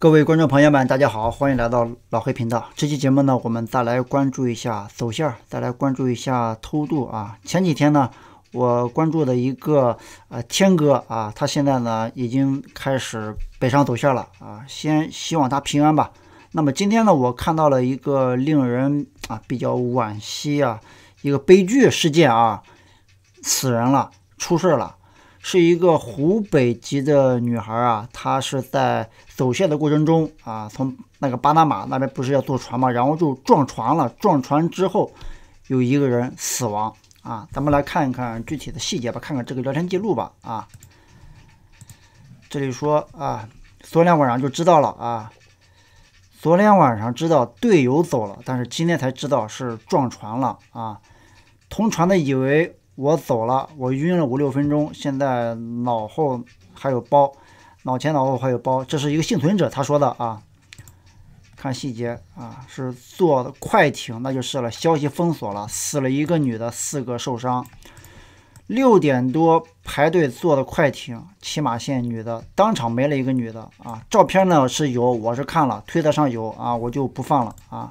各位观众朋友们，大家好，欢迎来到老黑频道。这期节目呢，我们再来关注一下走线儿，再来关注一下偷渡啊。前几天呢，我关注的一个呃天哥啊，他现在呢已经开始北上走线了啊。先希望他平安吧。那么今天呢，我看到了一个令人啊比较惋惜啊一个悲剧事件啊，死人了，出事了。是一个湖北籍的女孩啊，她是在走线的过程中啊，从那个巴拿马那边不是要坐船嘛，然后就撞船了。撞船之后，有一个人死亡啊，咱们来看一看具体的细节吧，看看这个聊天记录吧啊。这里说啊，昨天晚上就知道了啊，昨天晚上知道队友走了，但是今天才知道是撞船了啊，同船的以为。我走了，我晕了五六分钟，现在脑后还有包，脑前脑后还有包，这是一个幸存者他说的啊，看细节啊，是坐的快艇，那就是了。消息封锁了，死了一个女的，四个受伤，六点多排队坐的快艇，骑马线女的，当场没了一个女的啊。照片呢是有，我是看了，推特上有啊，我就不放了啊。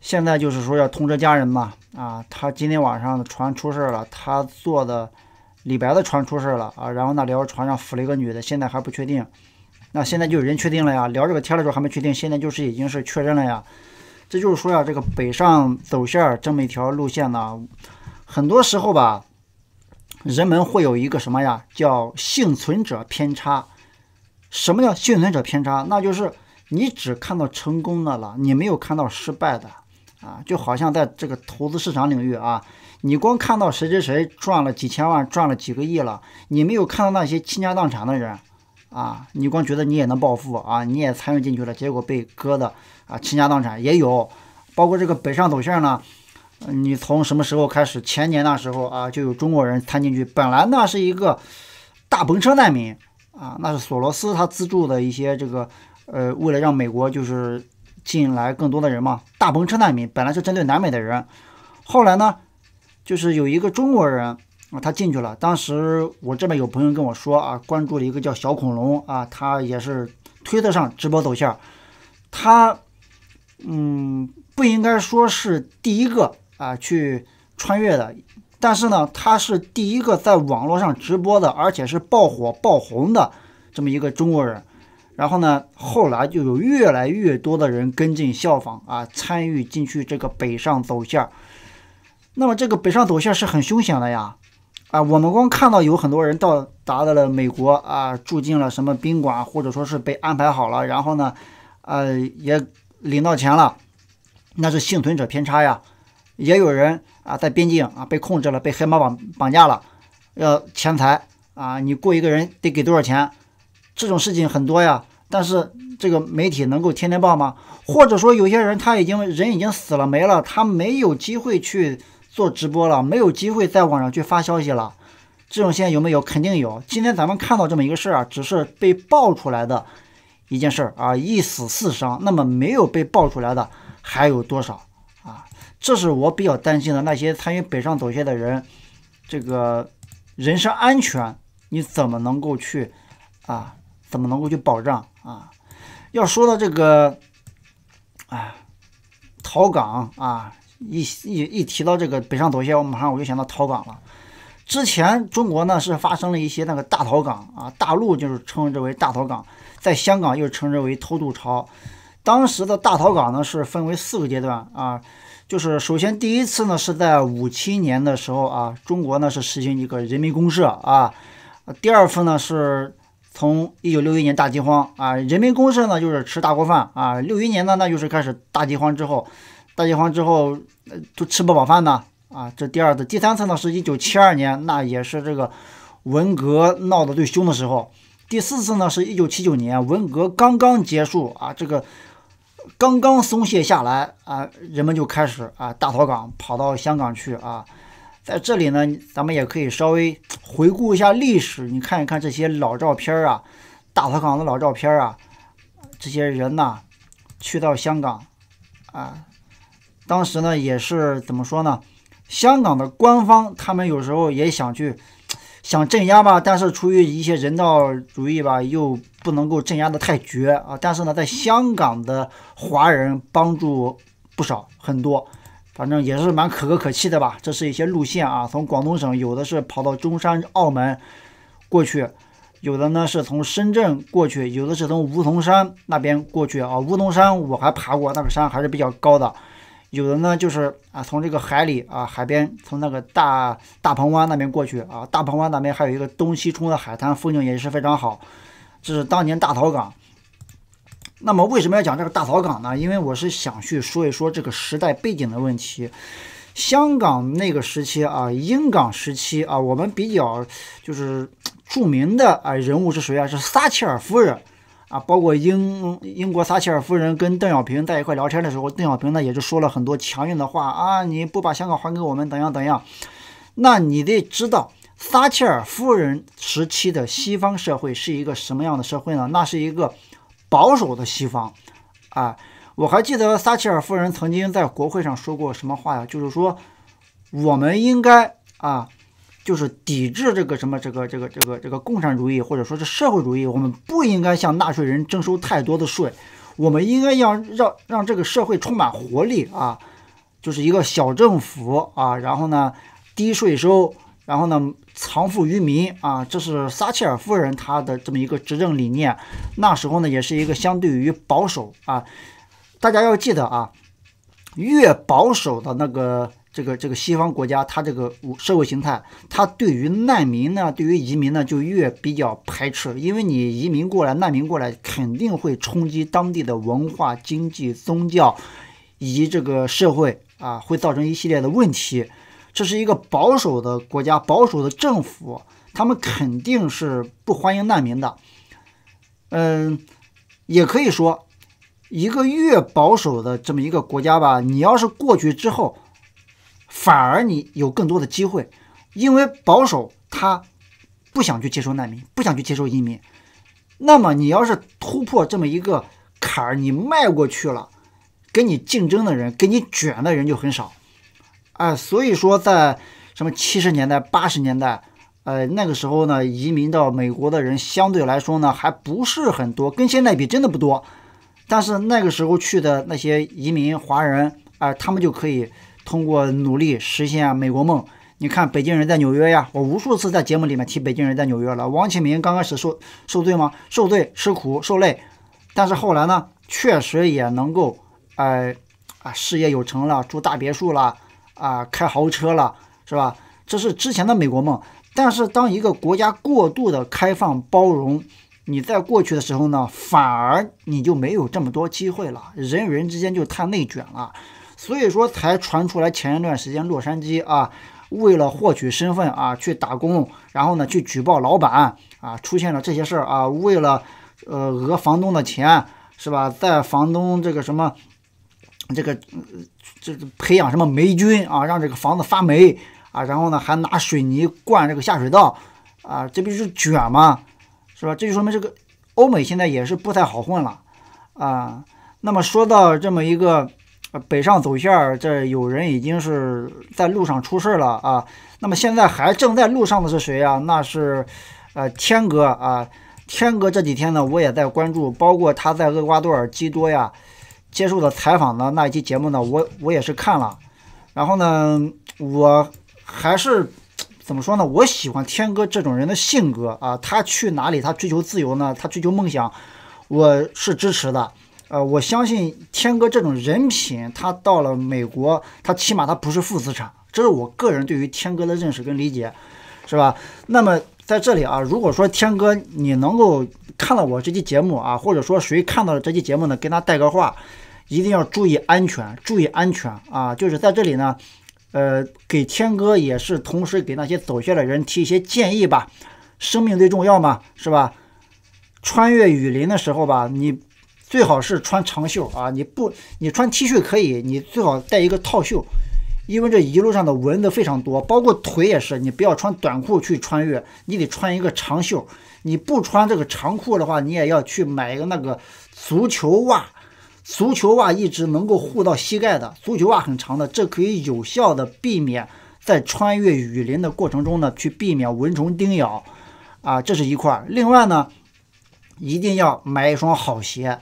现在就是说要通知家人嘛，啊，他今天晚上的船出事了，他坐的李白的船出事了啊，然后那聊船上扶了一个女的，现在还不确定，那现在就有人确定了呀，聊这个天的时候还没确定，现在就是已经是确认了呀，这就是说呀，这个北上走线这么一条路线呢，很多时候吧，人们会有一个什么呀，叫幸存者偏差。什么叫幸存者偏差？那就是你只看到成功的了，你没有看到失败的。啊，就好像在这个投资市场领域啊，你光看到谁谁谁赚了几千万，赚了几个亿了，你没有看到那些倾家荡产的人，啊，你光觉得你也能暴富啊，你也参与进去了，结果被割的啊，倾家荡产也有，包括这个北上走线呢，你从什么时候开始？前年那时候啊，就有中国人参进去，本来那是一个大篷车难民啊，那是索罗斯他资助的一些这个，呃，为了让美国就是。进来更多的人嘛，大篷车难民本来是针对南美的人，后来呢，就是有一个中国人啊，他进去了。当时我这边有朋友跟我说啊，关注了一个叫小恐龙啊，他也是推特上直播走线。他嗯，不应该说是第一个啊去穿越的，但是呢，他是第一个在网络上直播的，而且是爆火爆红的这么一个中国人。然后呢，后来就有越来越多的人跟进效仿啊，参与进去这个北上走线。那么这个北上走线是很凶险的呀，啊，我们光看到有很多人到达到了美国啊，住进了什么宾馆，或者说是被安排好了，然后呢，呃，也领到钱了，那是幸存者偏差呀。也有人啊，在边境啊被控制了，被黑马绑绑架了，要钱财啊，你雇一个人得给多少钱？这种事情很多呀。但是这个媒体能够天天报吗？或者说有些人他已经人已经死了没了，他没有机会去做直播了，没有机会在网上去发消息了。这种现象有没有？肯定有。今天咱们看到这么一个事儿啊，只是被爆出来的一件事儿啊，一死四伤。那么没有被爆出来的还有多少啊？这是我比较担心的。那些参与北上走线的人，这个人身安全你怎么能够去啊？怎么能够去保障？啊，要说到这个，啊，逃港啊，一一一提到这个北上走险，我马上我就想到逃港了。之前中国呢是发生了一些那个大逃港啊，大陆就是称之为大逃港，在香港又称之为偷渡潮。当时的大逃港呢是分为四个阶段啊，就是首先第一次呢是在五七年的时候啊，中国呢是实行一个人民公社啊，第二次呢是。从一九六一年大饥荒啊，人民公社呢就是吃大锅饭啊。六一年呢，那就是开始大饥荒之后，大饥荒之后都吃不饱饭呢啊。这第二次、第三次呢是一九七二年，那也是这个文革闹得最凶的时候。第四次呢是一九七九年，文革刚刚结束啊，这个刚刚松懈下来啊，人们就开始啊大逃港，跑到香港去啊。在这里呢，咱们也可以稍微回顾一下历史，你看一看这些老照片啊，大逃港的老照片啊，这些人呐，去到香港，啊，当时呢也是怎么说呢？香港的官方他们有时候也想去想镇压吧，但是出于一些人道主义吧，又不能够镇压的太绝啊。但是呢，在香港的华人帮助不少很多。反正也是蛮可歌可泣的吧。这是一些路线啊，从广东省有的是跑到中山、澳门过去，有的呢是从深圳过去，有的是从梧桐山那边过去啊。梧桐山我还爬过，那个山还是比较高的。有的呢就是啊，从这个海里啊，海边从那个大大鹏湾那边过去啊。大鹏湾那边还有一个东西冲的海滩，风景也是非常好。这是当年大逃港。那么为什么要讲这个大草港呢？因为我是想去说一说这个时代背景的问题。香港那个时期啊，英港时期啊，我们比较就是著名的啊人物是谁啊？是撒切尔夫人啊。包括英英国撒切尔夫人跟邓小平在一块聊天的时候，邓小平呢也就说了很多强硬的话啊。你不把香港还给我们，怎样怎样？那你得知道撒切尔夫人时期的西方社会是一个什么样的社会呢？那是一个。保守的西方，啊，我还记得撒切尔夫人曾经在国会上说过什么话呀？就是说，我们应该啊，就是抵制这个什么这个这个这个这个共产主义或者说是社会主义。我们不应该向纳税人征收太多的税，我们应该要让让这个社会充满活力啊，就是一个小政府啊，然后呢，低税收。然后呢，藏富于民啊，这是撒切尔夫人她的这么一个执政理念。那时候呢，也是一个相对于保守啊。大家要记得啊，越保守的那个这个这个西方国家，它这个社会形态，它对于难民呢，对于移民呢，就越比较排斥，因为你移民过来、难民过来，肯定会冲击当地的文化、经济、宗教以及这个社会啊，会造成一系列的问题。这是一个保守的国家，保守的政府，他们肯定是不欢迎难民的。嗯，也可以说，一个越保守的这么一个国家吧，你要是过去之后，反而你有更多的机会，因为保守他不想去接受难民，不想去接受移民。那么你要是突破这么一个坎儿，你迈过去了，跟你竞争的人，跟你卷的人就很少。啊，所以说在什么七十年代、八十年代，呃，那个时候呢，移民到美国的人相对来说呢，还不是很多，跟现在比真的不多。但是那个时候去的那些移民华人，哎，他们就可以通过努力实现美国梦。你看北京人在纽约呀，我无数次在节目里面提北京人在纽约了。王启明刚开始受受罪吗？受罪、吃苦、受累，但是后来呢，确实也能够，哎，啊，事业有成了，住大别墅了。啊，开豪车了，是吧？这是之前的美国梦。但是，当一个国家过度的开放包容，你在过去的时候呢，反而你就没有这么多机会了。人与人之间就太内卷了，所以说才传出来前一段时间洛杉矶啊，为了获取身份啊去打工，然后呢去举报老板啊，出现了这些事儿啊。为了呃讹房东的钱，是吧？在房东这个什么？这个这培养什么霉菌啊？让这个房子发霉啊！然后呢，还拿水泥灌这个下水道啊！这不就是卷吗？是吧？这就说明这个欧美现在也是不太好混了啊。那么说到这么一个北上走线儿，这有人已经是在路上出事儿了啊。那么现在还正在路上的是谁啊？那是呃天哥啊。天哥这几天呢，我也在关注，包括他在厄瓜多尔基多呀。接受的采访呢那一期节目呢我我也是看了，然后呢我还是怎么说呢我喜欢天哥这种人的性格啊，他去哪里他追求自由呢他追求梦想，我是支持的，呃我相信天哥这种人品他到了美国他起码他不是负资产，这是我个人对于天哥的认识跟理解，是吧？那么。在这里啊，如果说天哥你能够看到我这期节目啊，或者说谁看到了这期节目呢，跟他带个话，一定要注意安全，注意安全啊！就是在这里呢，呃，给天哥也是，同时给那些走下的人提一些建议吧，生命最重要嘛，是吧？穿越雨林的时候吧，你最好是穿长袖啊，你不，你穿 T 恤可以，你最好带一个套袖。因为这一路上的蚊子非常多，包括腿也是，你不要穿短裤去穿越，你得穿一个长袖。你不穿这个长裤的话，你也要去买一个那个足球袜，足球袜一直能够护到膝盖的，足球袜很长的，这可以有效的避免在穿越雨林的过程中呢去避免蚊虫叮咬。啊，这是一块。另外呢，一定要买一双好鞋，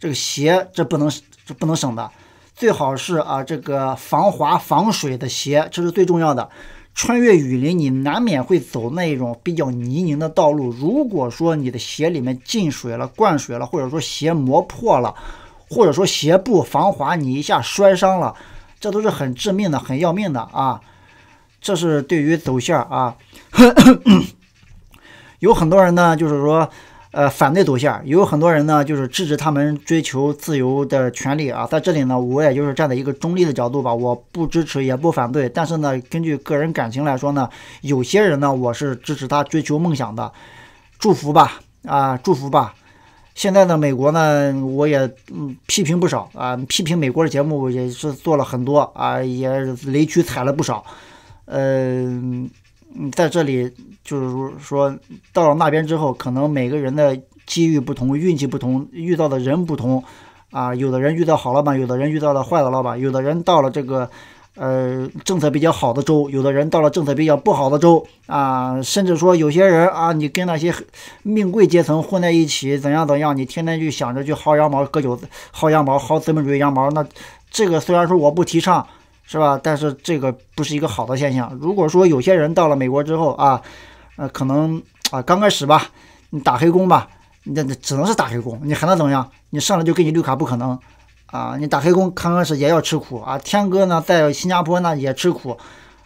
这个鞋这不能这不能省的。最好是啊，这个防滑防水的鞋，这是最重要的。穿越雨林，你难免会走那种比较泥泞的道路。如果说你的鞋里面进水了、灌水了，或者说鞋磨破了，或者说鞋不防滑，你一下摔伤了，这都是很致命的、很要命的啊。这是对于走线儿啊，有很多人呢，就是说。呃，反对走线有很多人呢，就是支持他们追求自由的权利啊。在这里呢，我也就是站在一个中立的角度吧，我不支持也不反对。但是呢，根据个人感情来说呢，有些人呢，我是支持他追求梦想的，祝福吧，啊，祝福吧。现在呢，美国呢，我也批评不少啊，批评美国的节目也是做了很多啊，也雷区踩了不少，嗯。嗯，在这里就是说，到了那边之后，可能每个人的机遇不同，运气不同，遇到的人不同，啊，有的人遇到好老板，有的人遇到了坏的老板，有的人到了这个，呃，政策比较好的州，有的人到了政策比较不好的州，啊，甚至说有些人啊，你跟那些命贵阶层混在一起，怎样怎样，你天天就想着去薅羊毛，割韭菜，薅羊毛，薅资本主义羊毛，那这个虽然说我不提倡。是吧？但是这个不是一个好的现象。如果说有些人到了美国之后啊，呃，可能啊，刚开始吧，你打黑工吧，那那只能是打黑工，你还能怎么样？你上来就给你绿卡不可能啊！你打黑工刚开始也要吃苦啊。天哥呢，在新加坡呢也吃苦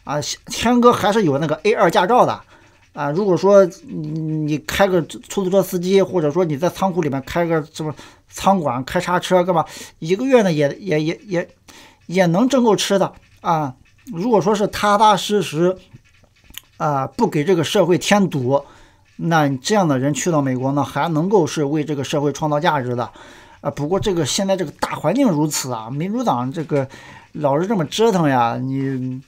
啊。天哥还是有那个 A 二驾照的啊。如果说你你开个出租车司机，或者说你在仓库里面开个什么仓管、开叉车干嘛，一个月呢也也也也。也能挣够吃的啊！如果说是踏踏实实，啊，不给这个社会添堵，那这样的人去到美国呢，还能够是为这个社会创造价值的啊。不过这个现在这个大环境如此啊，民主党这个老是这么折腾呀，你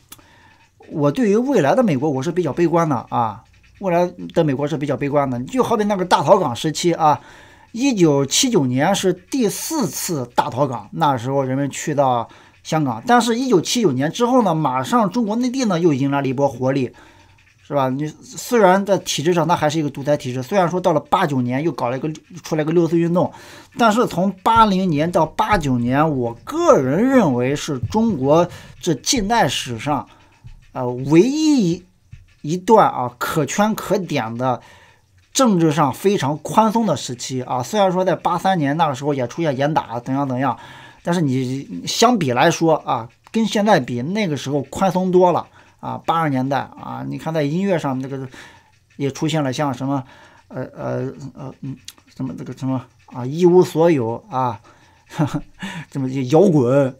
我对于未来的美国我是比较悲观的啊，未来的美国是比较悲观的。就好比那个大逃港时期啊，一九七九年是第四次大逃港，那时候人们去到。香港，但是1979年之后呢，马上中国内地呢又迎来了一波活力，是吧？你虽然在体制上它还是一个独裁体制，虽然说到了89年又搞了一个出来个六四运动，但是从80年到89年，我个人认为是中国这近代史上，呃，唯一一一段啊可圈可点的，政治上非常宽松的时期啊。虽然说在83年那个时候也出现严打，怎样怎样。但是你相比来说啊，跟现在比那个时候宽松多了啊。八十年代啊，你看在音乐上这个也出现了像什么呃呃呃嗯什么这个什么啊一无所有啊，这么些摇滚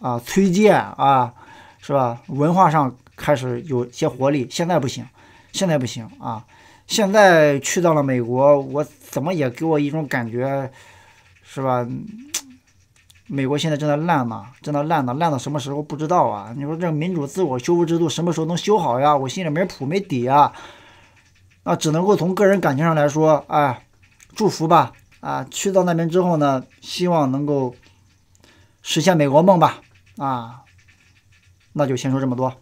啊崔健啊是吧？文化上开始有些活力，现在不行，现在不行啊！现在去到了美国，我怎么也给我一种感觉，是吧？美国现在正在烂呢，正在烂的烂到什么时候不知道啊！你说这个民主自我修复制度什么时候能修好呀？我心里没谱没底啊！那只能够从个人感情上来说，哎，祝福吧！啊，去到那边之后呢，希望能够实现美国梦吧！啊，那就先说这么多。